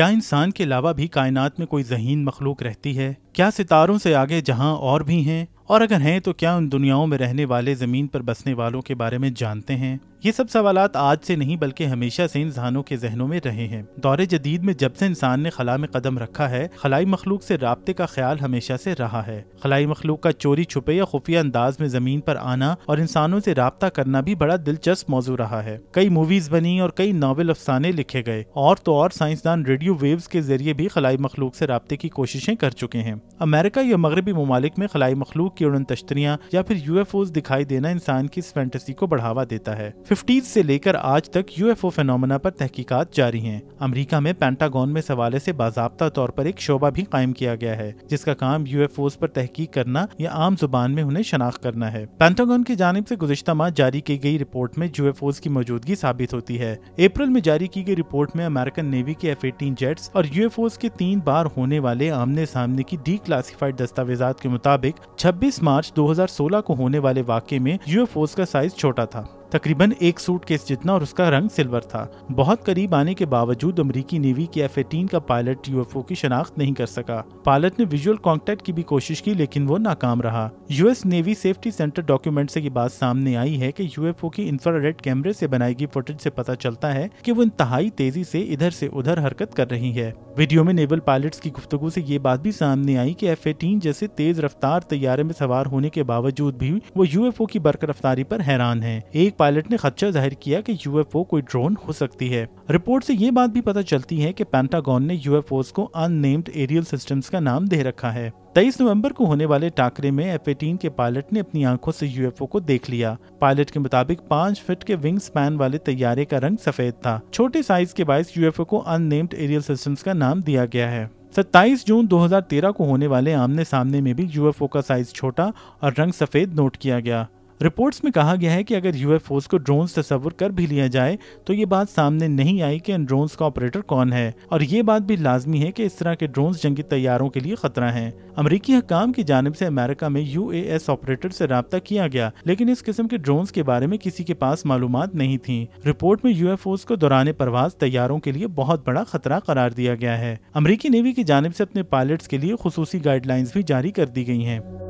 क्या इंसान के अलावा भी कायनात में कोई जहीन मखलूक रहती है क्या सितारों से आगे जहां और भी हैं और अगर हैं तो क्या उन दुनियाओं में रहने वाले ज़मीन पर बसने वालों के बारे में जानते हैं ये सब सवाल आज से नहीं बल्कि हमेशा से इंसानों के जहनों में रहे हैं दौरे जदीद में जब से इंसान ने खला में कदम रखा है खलाई मखलूक से रबते का ख्याल हमेशा से रहा है खलाई मखलूक का चोरी छुपे या खुफिया अंदाज में जमीन पर आना और इंसानों से रबता करना भी बड़ा दिलचस्प मौजू रहा है कई मूवीज बनी और कई नावल अफसाने लिखे गए और तो और साइंसदान रेडियो वेव्स के जरिए भी खलाई मखलूक से रबते की कोशिशें कर चुके हैं अमेरिका या मगरबी ममालिक में खलाई मखलूक की उड़न तश्तरियाँ या फिर यूएफओ दिखाई देना इंसान की इस फैंटेसी को बढ़ावा देता है फिफ्टीज से लेकर आज तक यू ओ फेनोमेना आरोप तहकीकत जारी है अमरीका में पैंटागोन में सवाले ऐसी से बाजाबता तौर पर एक शोबा भी कायम किया गया है जिसका काम यू एफ ओज आरोप तहकीक करना या आम जुबान में उन्हें शनाख्त करना है पैंटागोन की जानब ऐसी गुजशत माह जारी की गई रिपोर्ट में यू एफ ओज की मौजूदगी साबित होती है अप्रैल में जारी की गई रिपोर्ट में अमेरिकन नेवी के एफ एटीन जेट्स और यू एफ ओज के तीन बार होने वाले आमने सामने की डी क्लासीफाइड दस्तावेजा के मुताबिक छब्बीस 24 मार्च 2016 को होने वाले वाक्य में यूएफओज का साइज छोटा था तकरीबन एक सूट केस जितना और उसका रंग सिल्वर था बहुत करीब आने के बावजूद अमरीकी नेवी की एफ एटीन का पायलट यूएफओ की शनाख्त नहीं कर सका पायलट ने विजुअल कॉन्टेक्ट की भी कोशिश की लेकिन वो नाकाम रहा US navy safety centre document से ये बात सामने आई है कि यूएफओ की इंफ्रारेड कैमरे से बनाई गई फुटेज से पता चलता है कि वो इंतहाई तेजी से इधर से उधर हरकत कर रही है वीडियो में नेवल पायलट्स की गुफ्तगु से ये बात भी सामने आई कि एफ एटीन जैसे तेज रफ्तार तैयारे में सवार होने के बावजूद भी वो यूएफओ की बर्क रफ्तारी पर हैरान है एक पायलट ने खदशा जाहिर किया कि यूएफओ कोई ड्रोन हो सकती है रिपोर्ट से ये बात भी पता चलती है कि पेंटागॉन ने यूएफओ को अननेम्ड एरियल सिस्टम्स का नाम दे रखा है 23 नवंबर को होने वाले टाकरे में एफ एटीन के पायलट ने अपनी आंखों से यूएफओ को देख लिया पायलट के मुताबिक पांच फीट के विंग स्पैन वाले तैयारे का रंग सफेद था छोटे साइज के बायस यूएफओ को अननेम्ड एरियल सिस्टम्स का नाम दिया गया है 27 जून 2013 को होने वाले आमने सामने में भी यूएफओ का साइज छोटा और रंग सफेद नोट किया गया रिपोर्ट्स में कहा गया है कि अगर यूएफओ को ड्रोन तस्वर कर भी लिया जाए तो ये बात सामने नहीं आई कि इन ड्रोन का ऑपरेटर कौन है और ये बात भी लाजमी है कि इस तरह के ड्रोन जंगी तैयारों के लिए खतरा है अमरीकी हकाम की जानब ऐसी अमेरिका में यू ऑपरेटर ऐसी रबता किया गया लेकिन इस किस्म के ड्रोन के बारे में किसी के पास मालूम नहीं थी रिपोर्ट में यू को दौरान परवाज तैयारों के लिए बहुत बड़ा खतरा करार दिया गया है अमरीकी नेवी की जानब ऐसी अपने पायलट के लिए खसूसी गाइडलाइंस भी जारी कर दी गयी है